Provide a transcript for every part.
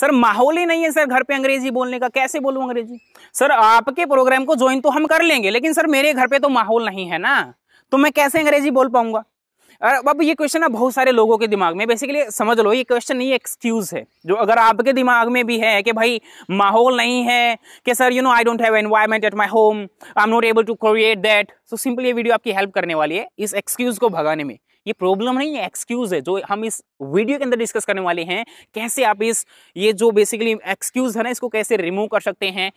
sir माहौल ही नहीं है सर घर पे अंग्रेजी बोलने का कैसे बोलूं अंग्रेजी सर आपके प्रोग्राम को ज्वाइन तो हम कर लेंगे लेकिन सर मेरे घर पे तो माहौल नहीं है ना तो मैं कैसे अंग्रेजी बोल पाऊंगा अब ये क्वेश्चन ना बहुत सारे लोगों के दिमाग में बेसिकली समझ लो ये क्वेश्चन नहीं एक्सक्यूज है जो अगर आपके दिमाग में भी है कि भाई माहौल नहीं है कि sir you know I don't have environment at my home I am not able to create that so simply ये वीडियो आपकी हेल्प करने वाली है इस एक्सक्यूज को भगाने में ये प्रॉब्लम नहीं है एक्सक्यूज है जो हम इस वीडियो के अंदर डिस्कस करने वाले हैं कैसे आप इस ये जो बेसिकली एक्सक्यूज है ना इसको कैसे रिमूव कर सकते हैं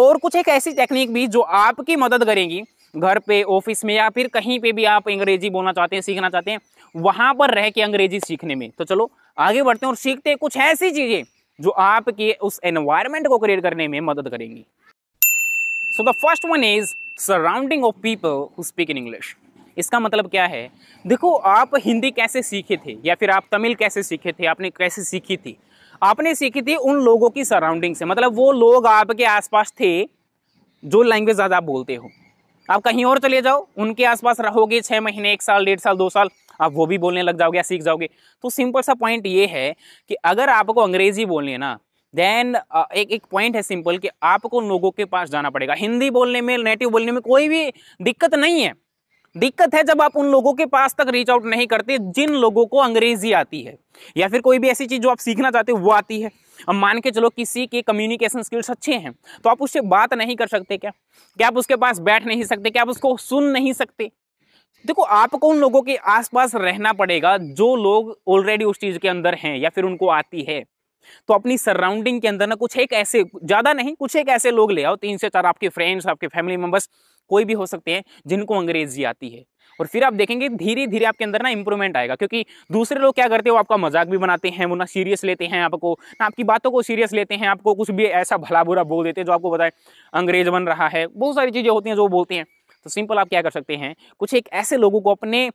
और कुछ एक ऐसी टेक्निक भी जो आपकी मदद करेंगी घर पे ऑफिस में या फिर कहीं पे भी आप अंग्रेजी बोलना चाहते हैं सीखना चाहते हैं वहां पर रह के अंग्रेजी सीखने में तो चलो आगे बढ़ते हैं और सीखते हैं कुछ ऐसी चीजें जो आपके उस एनवायरमेंट को क्रिएट करने में मदद करेंगी so the first one is surrounding of people who speak in English इसका मतलब क्या है देखो आप हिंदी कैसे सीखे थे या फिर आप तमिल कैसे सीखे थे आपने कैसे सीखी थी आपने सीखी थी उन लोगों की सराउंडिंग से मतलब वो लोग आपके आसपास थे जो लैंग्वेज ज्यादा आप बोलते हो आप कहीं और चले जाओ उनके आसपास रहोगे छः महीने एक साल डेढ़ साल दो साल आप वो भी बोलने लग जाओगे या सीख जाओगे तो सिंपल सा पॉइंट ये है कि अगर आपको अंग्रेजी बोलनी है ना देन एक एक पॉइंट है सिंपल कि आपको लोगों के पास जाना पड़ेगा हिंदी बोलने में नेटिव बोलने में कोई भी दिक्कत नहीं है दिक्कत है जब आप उन लोगों के पास तक रीच आउट नहीं करते जिन लोगों को अंग्रेजी आती है या फिर कोई भी ऐसी चीज़ जो आप सीखना चाहते हो वो आती है अब मान के चलो किसी के कम्युनिकेशन स्किल्स अच्छे हैं तो आप उससे बात नहीं कर सकते क्या क्या आप उसके पास बैठ नहीं सकते क्या आप उसको सुन नहीं सकते देखो आपको उन लोगों के आसपास रहना पड़ेगा जो लोग ऑलरेडी उस चीज़ के अंदर हैं या फिर उनको आती है तो अपनी सराउंडिंग के अंदर ना कुछ एक ऐसे ज़्यादा नहीं कुछ एक ऐसे लोग ले आओ तीन से चार आपके फ्रेंड्स आपके फैमिली मेंबर्स कोई भी हो सकते हैं जिनको अंग्रेजी आती है और फिर आप देखेंगे धीरे धीरे आपके अंदर ना इंप्रूवमेंट आएगा क्योंकि दूसरे लोग क्या करते वो आपका मजाक भी बनाते हैं वो ना सीरियस लेते हैं आपको ना आपकी बातों को सीरियस लेते हैं आपको कुछ भी ऐसा भला बुरा बोल देते हैं जो आपको बताए अंग्रेज बन रहा है बहुत सारी चीज़ें होती हैं जो बोलते हैं तो सिंपल आप क्या कर सकते हैं कुछ एक ऐसे लोगों को अपने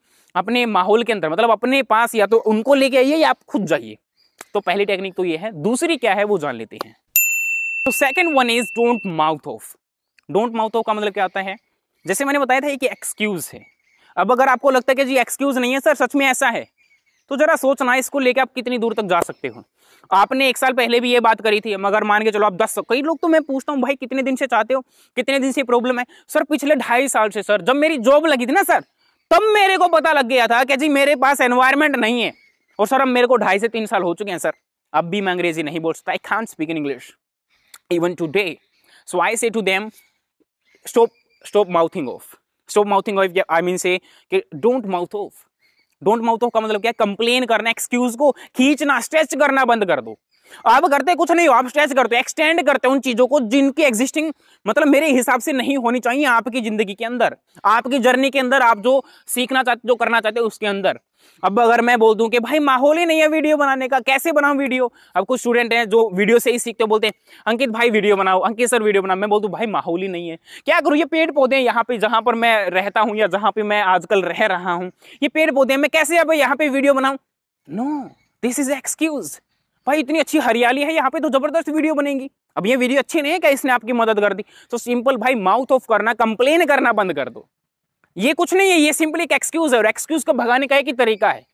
अपने माहौल के अंदर मतलब अपने पास या तो उनको लेके आइए या आप खुद जाइए तो पहली टेक्निक तो ये है दूसरी क्या है वो जान लेते हैं तो second one is don't mouth off don't mouth off का मतलब क्या आता है जैसे मैंने बताया था कि एक्सक्यूज़ है अब अगर आपको लगता है कि जी एक्सक्यूज़ नहीं है सर सच में ऐसा है तो ज़रा सोचना इसको लेके आप कितनी दूर तक जा सकते हो आपने एक साल पहले भी ये बात करी थी मगर मान के चलो आप दस कई लोग तो मैं पूछता हूँ भाई कितने दिन से चाहते हो कितने दिन से प्रॉब्लम है सर पिछले ढाई साल से सर जब मेरी जॉब लगी थी ना सर तब मेरे को पता लग गया था कि जी मेरे पास एनवायरमेंट नहीं है और सर अब मेरे को ढाई से तीन साल हो चुके हैं सर अब भी मैं अंग्रेजी नहीं बोल सकता I can speak in English even today so I say to them stop stop mouthing off stop mouthing off I mean say कि don't mouth off don't mouth off का मतलब क्या है कंप्लेन करना एक्सक्यूज को खींचना stretch करना बंद कर दो आप करते कुछ नहीं हो आप स्ट्रेच करते हो एक्सटेंड करते हो उन चीज़ों को जिनकी एग्जिस्टिंग मतलब मेरे हिसाब से नहीं होनी चाहिए आपकी ज़िंदगी के अंदर आपकी जर्नी के अंदर आप जो सीखना चाहते जो करना चाहते हो उसके अंदर अब अगर मैं बोल दूं कि भाई माहौल ही नहीं है वीडियो बनाने का कैसे बनाऊं वीडियो अब कुछ स्टूडेंट हैं जो वीडियो से ही सीखते बोलते हैं अंकित भाई वीडियो बनाओ अंकित सर वीडियो बनाओ मैं बोल दूं भाई माहौल ही नहीं है क्या करूं ये पेड़ पौधे यहाँ पे जहां पर मैं रहता हूं या जहां पर मैं आजकल रह रहा हूं ये पेड़ पौधे मैं कैसे अब यहाँ पे वीडियो बनाऊ नो दिस इज एक्सक्यूज भाई इतनी अच्छी हरियाली है यहाँ पे तो जबरदस्त वीडियो बनेगी अब ये वीडियो अच्छी नहीं है क्या इसने आपकी मदद कर दी तो सिंपल भाई माउथ ऑफ करना कंप्लेन करना बंद कर दो ये कुछ नहीं है ये सिंपल एक एक्सक्यूज है और एक्सक्यूज को भगाने का एक ही तरीका है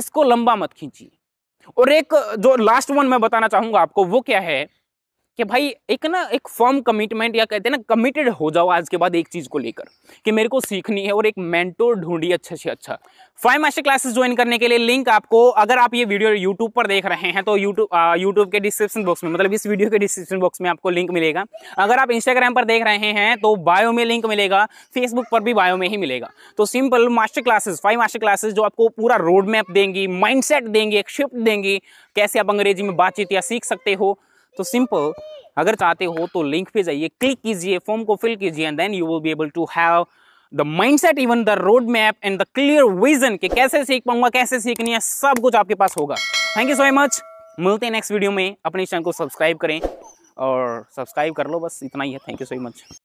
इसको लंबा मत खींचिए और एक जो लास्ट वन मैं बताना चाहूंगा आपको वो क्या है कि भाई एक ना एक फर्म कमिटमेंट या कहते हैं ना कमिटेड हो जाओ आज के बाद एक चीज़ को लेकर कि मेरे को सीखनी है और एक मेंटोर ढूंढिए अच्छे से अच्छा फाइव मास्टर क्लासेस ज्वाइन करने के लिए लिंक आपको अगर आप ये वीडियो यूट्यूब पर देख रहे हैं तो यूट्यूब यूट्यूब के डिस्क्रिप्शन बॉक्स में मतलब इस वीडियो के डिस्क्रिप्शन बॉक्स में आपको लिंक मिलेगा अगर आप इंस्टाग्राम पर देख रहे हैं तो बायो में लिंक मिलेगा फेसबुक पर भी बायो में ही मिलेगा तो simple master classes five master classes जो आपको पूरा रोड मैप देंगी सेट देंगी एक शिफ्ट देंगी कैसे आप अंग्रेजी में बातचीत या सीख सकते हो तो सिंपल अगर चाहते हो तो लिंक पे जाइए क्लिक कीजिए फॉर्म को फिल कीजिए and then you will be able to have the mindset even the road map and the clear vision के कैसे सीख पाऊंगा कैसे सीखनी है सब कुछ आपके पास होगा थैंक यू सो मच मिलते हैं नेक्स्ट वीडियो में अपने चैनल को सब्सक्राइब करें और सब्सक्राइब कर लो बस इतना ही है थैंक यू सो मच